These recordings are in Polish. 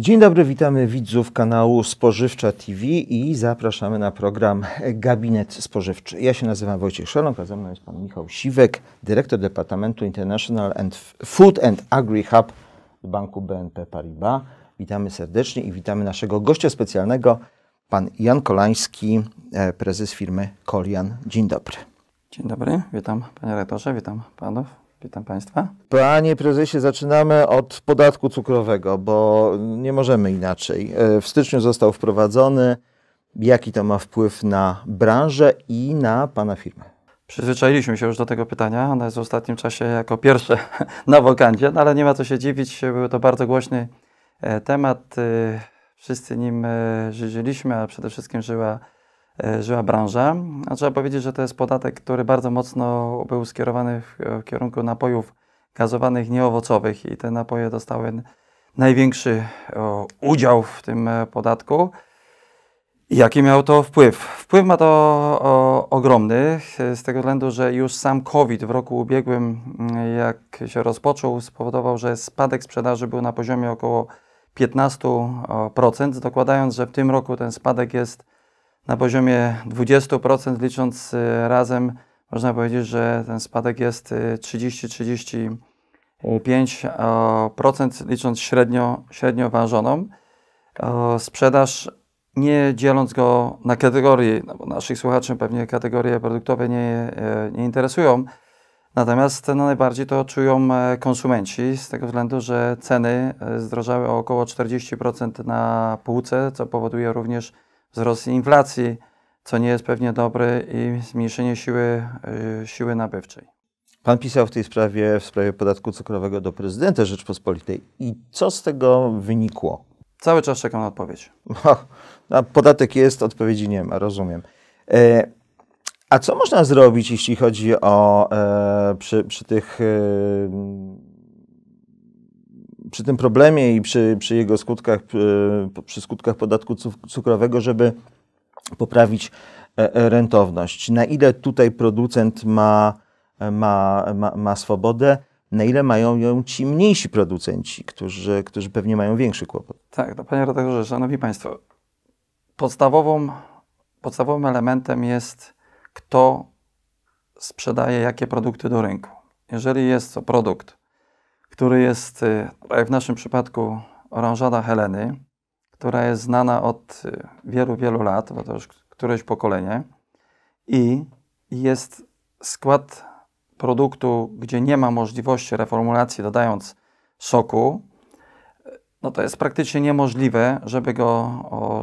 Dzień dobry, witamy widzów kanału Spożywcza TV i zapraszamy na program Gabinet Spożywczy. Ja się nazywam Wojciech Szalonk, a ze mną jest pan Michał Siwek, dyrektor Departamentu International and Food and Agri Hub Banku BNP Paribas. Witamy serdecznie i witamy naszego gościa specjalnego, pan Jan Kolański, e, prezes firmy Kolian. Dzień dobry. Dzień dobry, witam panie rektorze, witam panów. Witam Państwa. Panie prezesie, zaczynamy od podatku cukrowego, bo nie możemy inaczej. E, w styczniu został wprowadzony. Jaki to ma wpływ na branżę i na Pana firmę? Przyzwyczailiśmy się już do tego pytania. Ono jest w ostatnim czasie jako pierwsze na wokandzie, no ale nie ma co się dziwić. Był to bardzo głośny e, temat. E, wszyscy nim żyliśmy, a przede wszystkim żyła E, żyła branża. A trzeba powiedzieć, że to jest podatek, który bardzo mocno był skierowany w e, kierunku napojów gazowanych nieowocowych i te napoje dostały największy udział w tym e, podatku. Jaki miał to wpływ? Wpływ ma to ogromny, z tego względu, że już sam COVID w roku ubiegłym, mm, jak się rozpoczął, spowodował, że spadek sprzedaży był na poziomie około 15%, dokładając, że w tym roku ten spadek jest na poziomie 20%, licząc y, razem, można powiedzieć, że ten spadek jest 30-35%, y, licząc średnio, średnio ważoną. Sprzedaż, nie dzieląc go na kategorie, no bo naszych słuchaczy pewnie kategorie produktowe nie, y, nie interesują, Natomiast no, najbardziej to czują e, konsumenci, z tego względu, że ceny e, zdrożały o około 40% na półce, co powoduje również wzrost inflacji, co nie jest pewnie dobre i zmniejszenie siły, y, siły nabywczej. Pan pisał w tej sprawie, w sprawie podatku cukrowego do prezydenta Rzeczpospolitej. I co z tego wynikło? Cały czas czekam na odpowiedź. No, podatek jest, odpowiedzi nie ma, rozumiem. E, a co można zrobić, jeśli chodzi o e, przy, przy tych e, przy tym problemie i przy, przy jego skutkach, e, przy skutkach podatku cukrowego, żeby poprawić e, e, rentowność. Na ile tutaj producent ma, ma, ma, ma swobodę, na ile mają ją ci mniejsi producenci, którzy, którzy pewnie mają większy kłopot. Tak, no panie redaktorze, szanowni państwo, podstawową, podstawowym elementem jest kto sprzedaje jakie produkty do rynku. Jeżeli jest to produkt który jest, y, jak w naszym przypadku, oranżada Heleny, która jest znana od y, wielu, wielu lat, bo to już któreś pokolenie. I jest skład produktu, gdzie nie ma możliwości reformulacji dodając soku, no to jest praktycznie niemożliwe, żeby, go,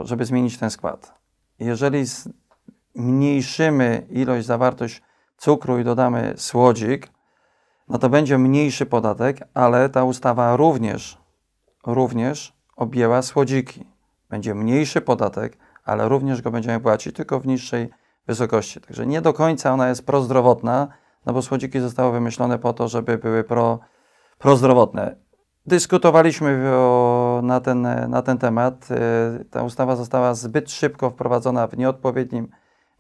żeby zmienić ten skład. Jeżeli zmniejszymy ilość, zawartość cukru i dodamy słodzik, no to będzie mniejszy podatek, ale ta ustawa również, również objęła słodziki. Będzie mniejszy podatek, ale również go będziemy płacić, tylko w niższej wysokości. Także nie do końca ona jest prozdrowotna, no bo słodziki zostały wymyślone po to, żeby były pro, prozdrowotne. Dyskutowaliśmy o, na, ten, na ten temat. Y, ta ustawa została zbyt szybko wprowadzona w nieodpowiednim,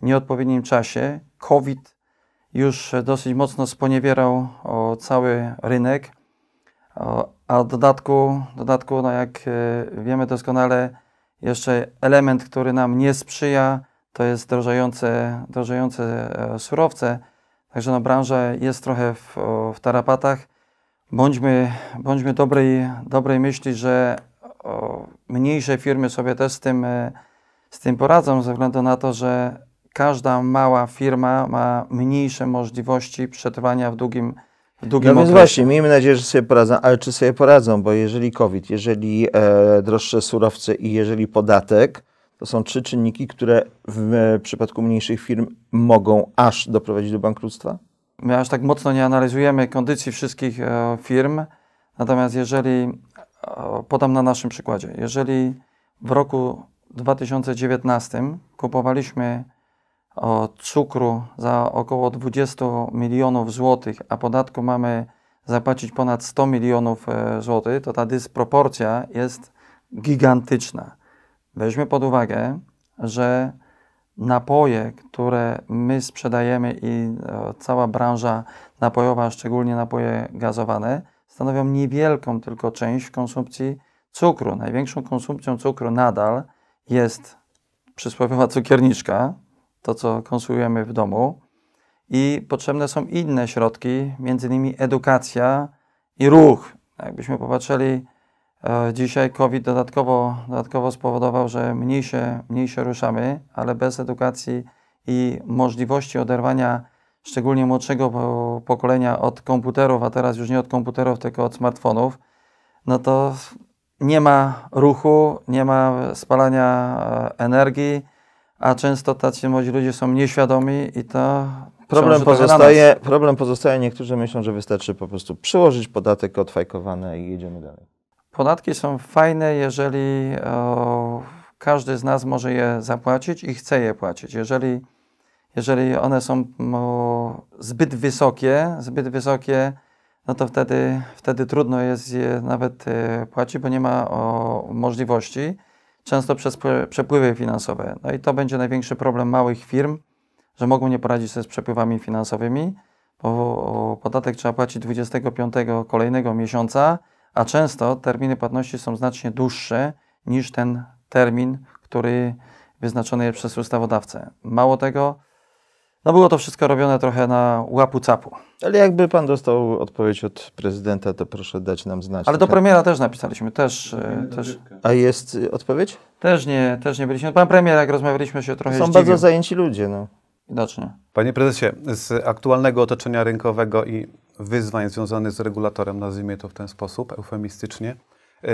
nieodpowiednim czasie. COVID już dosyć mocno sponiewierał o, cały rynek. a dodatku, dodatku, no jak e, wiemy doskonale, jeszcze element, który nam nie sprzyja, to jest drożejące, drożejące e, surowce. Także no, branża jest trochę w, w tarapatach. Bądźmy, bądźmy dobrej, dobrej myśli, że mniejsze firmy sobie też z tym, e, z tym poradzą, ze względu na to, że każda mała firma ma mniejsze możliwości przetrwania w długim w długim no okresie. więc właśnie, miejmy nadzieję, że sobie poradzą, ale czy sobie poradzą, bo jeżeli COVID, jeżeli e, droższe surowce i jeżeli podatek, to są trzy czynniki, które w przypadku mniejszych firm mogą aż doprowadzić do bankructwa? My aż tak mocno nie analizujemy kondycji wszystkich e, firm, natomiast jeżeli, podam na naszym przykładzie, jeżeli w roku 2019 kupowaliśmy cukru za około 20 milionów złotych, a podatku mamy zapłacić ponad 100 milionów e, złotych, to ta dysproporcja jest gigantyczna. Weźmy pod uwagę, że napoje, które my sprzedajemy i e, cała branża napojowa, szczególnie napoje gazowane, stanowią niewielką tylko część konsumpcji cukru. Największą konsumpcją cukru nadal jest przysłowiowa cukierniczka, to, co konsumujemy w domu. I potrzebne są inne środki, między innymi edukacja i ruch. Jakbyśmy popatrzyli, e, dzisiaj COVID dodatkowo, dodatkowo spowodował, że mniej się, mniej się ruszamy, ale bez edukacji i możliwości oderwania szczególnie młodszego pokolenia od komputerów, a teraz już nie od komputerów, tylko od smartfonów, no to nie ma ruchu, nie ma spalania e, energii, a często tacy młodzi ludzie są nieświadomi i to Problem pozostaje, problem pozostaje, niektórzy myślą, że wystarczy po prostu przyłożyć podatek odfajkowany i jedziemy dalej. Podatki są fajne, jeżeli o, e, każdy z nas może je zapłacić i chce je płacić. Jeżeli, jeżeli one są o, zbyt wysokie, zbyt wysokie, no to wtedy, wtedy trudno jest je nawet e, płacić, bo nie ma o, możliwości często przez przepływy finansowe. No i to będzie największy problem małych firm, że mogą nie poradzić sobie z przepływami finansowymi, bo podatek trzeba płacić 25 kolejnego miesiąca, a często terminy płatności są znacznie dłuższe niż ten termin, który wyznaczony jest przez ustawodawcę. Mało tego, no było to wszystko robione trochę na łapu capu. Ale jakby pan dostał odpowiedź od prezydenta, to proszę dać nam znać. Ale do premiera też napisaliśmy, też. E, też. A jest y, odpowiedź? Też nie, też nie byliśmy. No, pan premier, jak rozmawialiśmy się trochę. Są zdziwił. bardzo zajęci ludzie, no. Widocznie. Panie prezesie, z aktualnego otoczenia rynkowego i wyzwań związanych z regulatorem, nazwijmy to w ten sposób, eufemistycznie, y,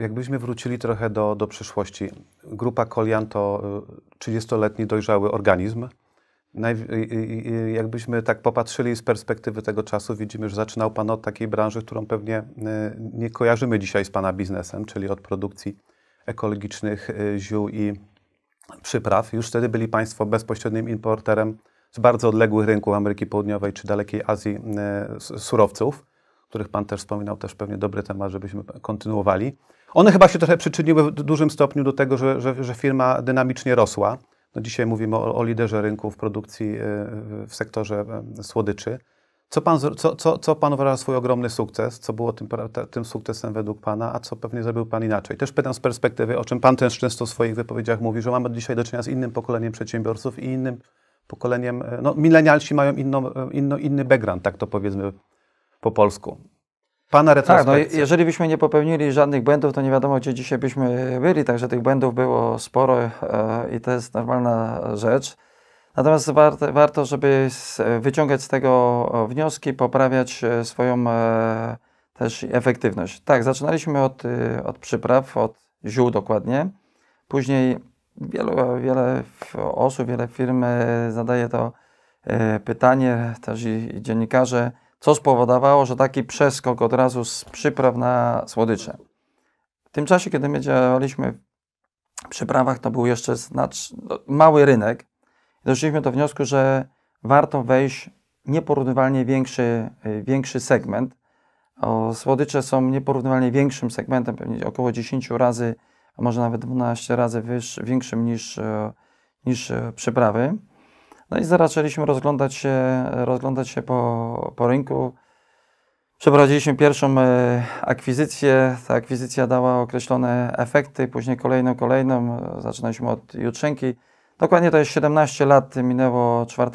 Jakbyśmy wrócili trochę do, do przyszłości. Grupa Kolian to 30-letni y, dojrzały organizm, jakbyśmy tak popatrzyli z perspektywy tego czasu, widzimy, że zaczynał Pan od takiej branży, którą pewnie e, nie kojarzymy dzisiaj z Pana biznesem, czyli od produkcji ekologicznych e, ziół i przypraw. Już wtedy byli Państwo bezpośrednim importerem z bardzo odległych rynków Ameryki Południowej czy dalekiej Azji e, surowców, których Pan też wspominał, też pewnie dobry temat, żebyśmy kontynuowali. One chyba się trochę przyczyniły w dużym stopniu do tego, że, że, że firma dynamicznie rosła. No dzisiaj mówimy o, o liderze rynku w produkcji e, w sektorze e, słodyczy. Co pan, co, co, co pan uważa za swój ogromny sukces? Co było tym, tym sukcesem według pana, a co pewnie zrobił pan inaczej? Też pytam z perspektywy, o czym pan też często w swoich wypowiedziach mówi, że mamy dzisiaj do czynienia z innym pokoleniem przedsiębiorców i innym pokoleniem. E, no, milenialsi mają inno inno, inny background, tak to powiedzmy po polsku. Pana retrospekcja. Tak, no, jeżeli byśmy nie popełnili żadnych błędów, to nie wiadomo, gdzie dzisiaj byśmy byli, także tych błędów było sporo e, i to jest normalna rzecz. Natomiast warto, żeby wyciągać z tego wnioski, poprawiać e, swoją e, też efektywność. Tak, zaczynaliśmy od, od przypraw, od ziół dokładnie. Później wielu, wiele osób, wiele firm zadaje to pytanie, też i dziennikarze, co spowodowało, że taki przeskok od razu z przypraw na słodycze. W tym czasie, kiedy my działaliśmy w przyprawach, to był jeszcze znacz... No, mały rynek. Doszliśmy do wniosku, że warto wejść nieporównywalnie większy, y, większy segment. O, słodycze są nieporównywalnie większym segmentem, pewnie około 10 razy, a może nawet 12 razy wyższy, większym niż, niż e, przyprawy. No i zaczęliśmy rozglądać się, rozglądać się po, po rynku. Przeprowadziliśmy pierwszą e, akwizycję. Ta akwizycja dała określone efekty, później kolejną, kolejną. Zaczynaliśmy od Jutrzenki. Dokładnie to jest 17 lat, minęło 4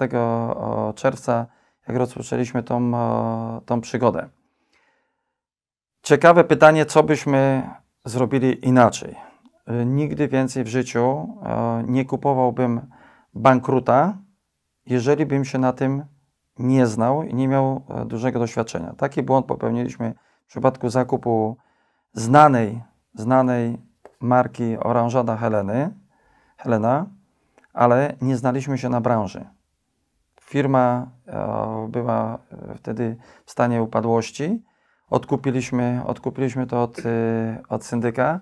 czerwca, jak rozpoczęliśmy tą, tą przygodę. Ciekawe pytanie, co byśmy zrobili inaczej. E, nigdy więcej w życiu e, nie kupowałbym bankruta, jeżeli bym się na tym nie znał i nie miał e, dużego doświadczenia. Taki błąd popełniliśmy w przypadku zakupu znanej, znanej marki oranżada Heleny, Helena, ale nie znaliśmy się na branży. Firma e, była e, wtedy w stanie upadłości. Odkupiliśmy, odkupiliśmy to od, od syndyka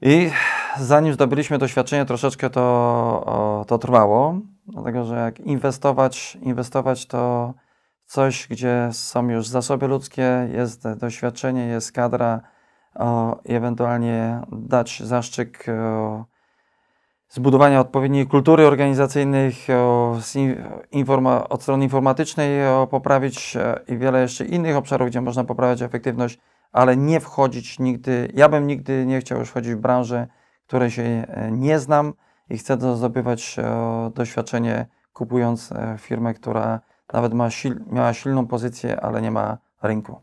i zanim zdobyliśmy doświadczenie, troszeczkę to, to trwało. Dlatego, że jak inwestować, inwestować to coś, gdzie są już zasoby ludzkie, jest doświadczenie, jest kadra o, ewentualnie dać zaszczyt o, zbudowania odpowiedniej kultury organizacyjnych, o, informa- od strony informatycznej o, poprawić e, i wiele jeszcze innych obszarów, gdzie można poprawiać efektywność, ale nie wchodzić nigdy, ja bym nigdy nie chciał już wchodzić w branżę, której się e, nie znam, i chce zdobywać e, doświadczenie kupując e, firmę, która nawet ma sil miała silną pozycję, ale nie ma rynku.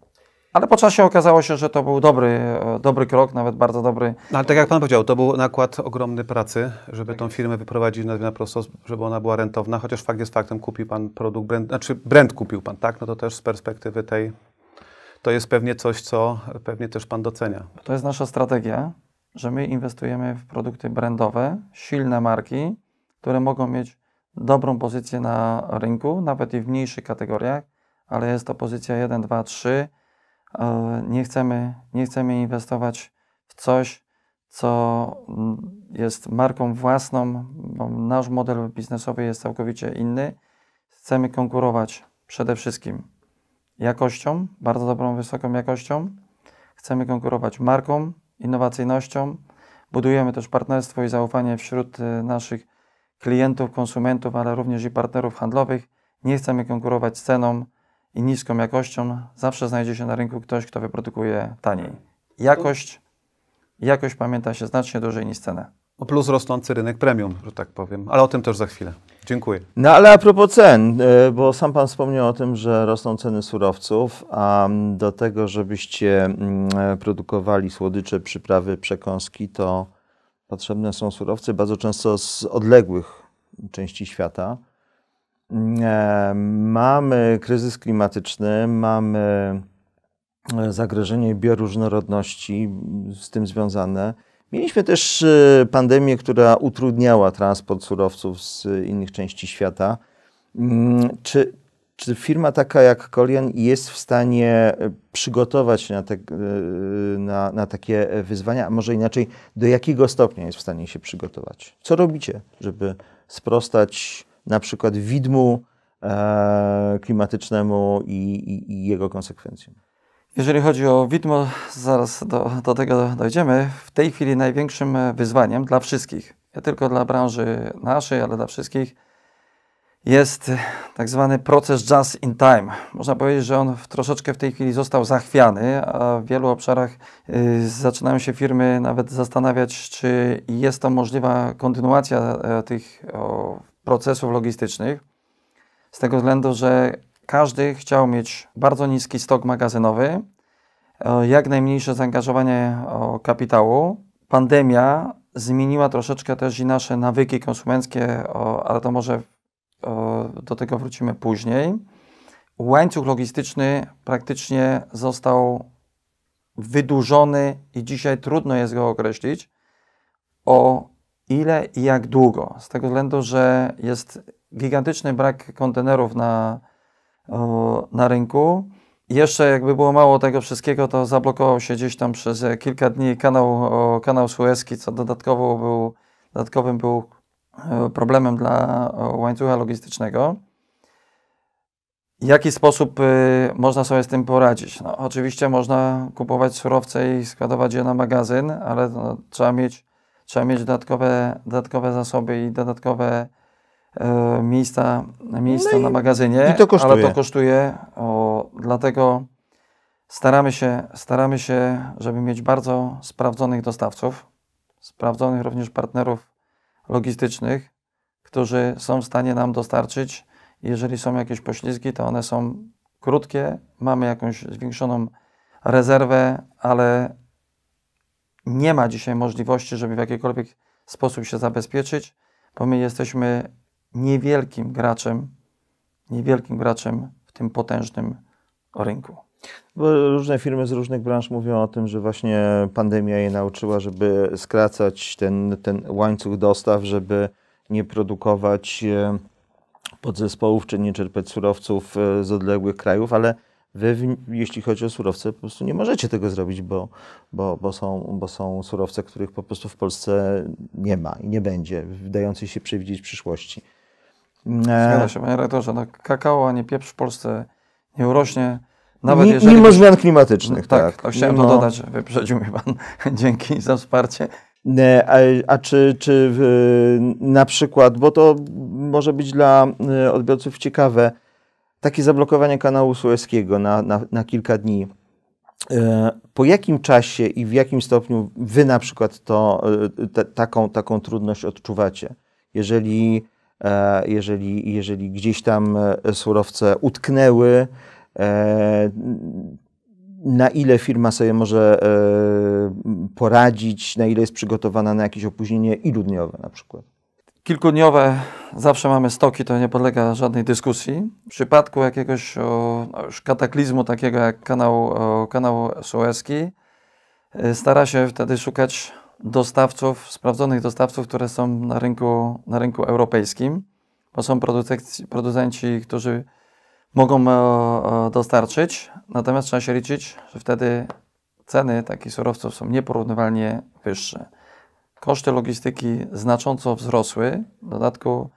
Ale po czasie okazało się, że to był dobry, e, dobry krok, nawet bardzo dobry. No, ale tak jak Pan powiedział, to był nakład ogromny pracy, żeby tak. tą firmę wyprowadzić na, prosto, żeby ona była rentowna, chociaż fakt jest faktem, kupił Pan produkt, brand, znaczy brand kupił Pan, tak? No to też z perspektywy tej, to jest pewnie coś, co pewnie też Pan docenia. To jest nasza strategia, że my inwestujemy w produkty brandowe, silne marki, które mogą mieć dobrą pozycję na rynku, nawet i w mniejszych kategoriach, ale jest to pozycja 1, 2, 3. Nie chcemy, nie chcemy inwestować w coś, co mm, jest marką własną, bo nasz model biznesowy jest całkowicie inny. Chcemy konkurować przede wszystkim jakością, bardzo dobrą, wysoką jakością. Chcemy konkurować marką, innowacyjnością. Budujemy też partnerstwo i zaufanie wśród e, naszych klientów, konsumentów, ale również i partnerów handlowych. Nie chcemy konkurować z ceną i niską jakością. Zawsze znajdzie się na rynku ktoś, kto wyprodukuje taniej. Jakość, jakość pamięta się znacznie dłużej niż cenę. No plus rosnący rynek premium, że tak powiem, ale o tym też za chwilę. Dziękuję. No ale a propos cen, y, bo sam Pan wspomniał o tym, że rosną ceny surowców, a do tego, żebyście mm, e, produkowali słodycze, przyprawy, przekąski, to potrzebne są surowce bardzo często z odległych części świata. Mm, e, mamy kryzys klimatyczny, mamy e, zagrożenie bioróżnorodności z tym związane. Mieliśmy też e, pandemię, która utrudniała transport surowców z innych części świata. Mm, czy, czy firma taka jak Kolian jest w stanie e, przygotować na, te, e, na, na, takie wyzwania, a może inaczej, do jakiego stopnia jest w stanie się przygotować? Co robicie, żeby sprostać na przykład widmu e, klimatycznemu i, i, i jego konsekwencjom? Jeżeli chodzi o widmo, zaraz do, do tego dojdziemy. W tej chwili największym wyzwaniem dla wszystkich, nie tylko dla branży naszej, ale dla wszystkich, jest tak zwany proces just in time. Można powiedzieć, że on troszeczkę w tej chwili został zachwiany, a w wielu obszarach y, zaczynają się firmy nawet zastanawiać, czy jest to możliwa kontynuacja y, tych o, procesów logistycznych. Z tego względu, że każdy chciał mieć bardzo niski stok magazynowy, e, jak najmniejsze zaangażowanie kapitału. Pandemia zmieniła troszeczkę też i nasze nawyki konsumenckie, ale to może do tego wrócimy później. Łańcuch logistyczny praktycznie został wydłużony i dzisiaj trudno jest go określić o ile i jak długo. Z tego względu, że jest gigantyczny brak kontenerów na na rynku. Jeszcze jakby było mało tego wszystkiego, to zablokował się gdzieś tam przez e, kilka dni kanał, kanał Suezki, co dodatkowo był, dodatkowym był e, problemem dla e, łańcucha logistycznego. W jaki sposób można sobie z tym poradzić? No, oczywiście można kupować surowce i składować je na magazyn, ale no, trzeba mieć, trzeba mieć dodatkowe, dodatkowe zasoby i dodatkowe E, miejsca, miejsca no na magazynie, i to kosztuje. ale to kosztuje. O, dlatego staramy się, staramy się, żeby mieć bardzo sprawdzonych dostawców, sprawdzonych również partnerów logistycznych, którzy są w stanie nam dostarczyć. Jeżeli są jakieś poślizgi, to one są krótkie, mamy jakąś zwiększoną rezerwę, ale nie ma dzisiaj możliwości, żeby w jakikolwiek sposób się zabezpieczyć, bo my jesteśmy niewielkim graczem, niewielkim graczem w tym potężnym rynku. Bo różne firmy z różnych branż mówią o tym, że właśnie pandemia je nauczyła, żeby skracać ten, ten łańcuch dostaw, żeby nie produkować e, podzespołów czy nie czerpać surowców e, z odległych krajów, ale wy, jeśli chodzi o surowce, po prostu nie możecie tego zrobić, bo, bo, bo, są, bo są surowce, których po prostu w Polsce nie ma i nie będzie, w dającej się przewidzieć przyszłości. Zgadza się, panie redaktorze. No, kakao, a nie pieprz w Polsce nie urośnie. Nawet jeżeli... Mimo zmian klimatycznych, tak. tak. chciałem mimo... No. to dodać, wyprzedził mi pan. Dzięki za wsparcie. A, a czy, czy na przykład, bo to może być dla e, odbiorców ciekawe, takie zablokowanie kanału Suezkiego na, na, na kilka dni, e, po jakim czasie i w jakim stopniu wy na przykład to, e, taką, taką trudność odczuwacie? Jeżeli E, jeżeli, jeżeli gdzieś tam e, surowce utknęły, e, na ile firma sobie może poradzić, na ile jest przygotowana na jakieś opóźnienie iludniowe na przykład. Kilkudniowe zawsze mamy stoki, to nie podlega żadnej dyskusji. W przypadku jakiegoś o, no, już kataklizmu takiego jak kanał, kanał Suezki, stara się wtedy szukać dostawców, sprawdzonych dostawców, które są na rynku, na rynku europejskim, bo są producenci, producenci którzy mogą e, e, dostarczyć, natomiast trzeba się liczyć, że wtedy ceny takich surowców są nieporównywalnie wyższe. Koszty logistyki znacząco wzrosły. W dodatku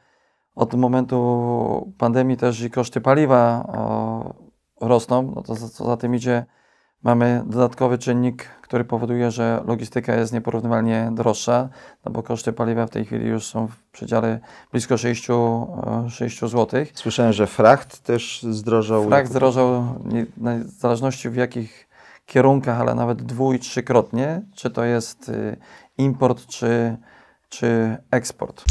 od momentu pandemii też i koszty paliwa e, rosną, no to co za tym idzie Mamy dodatkowy czynnik, który powoduje, że logistyka jest nieporównywalnie droższa, no bo koszty paliwa w tej chwili już są w przedziale blisko 6, 6 zł. Słyszałem, że fracht też zdrożał. Fracht zdrożał w zależności w jakich kierunkach, ale nawet dwu- i trzykrotnie, czy to jest e, import, czy, czy eksport.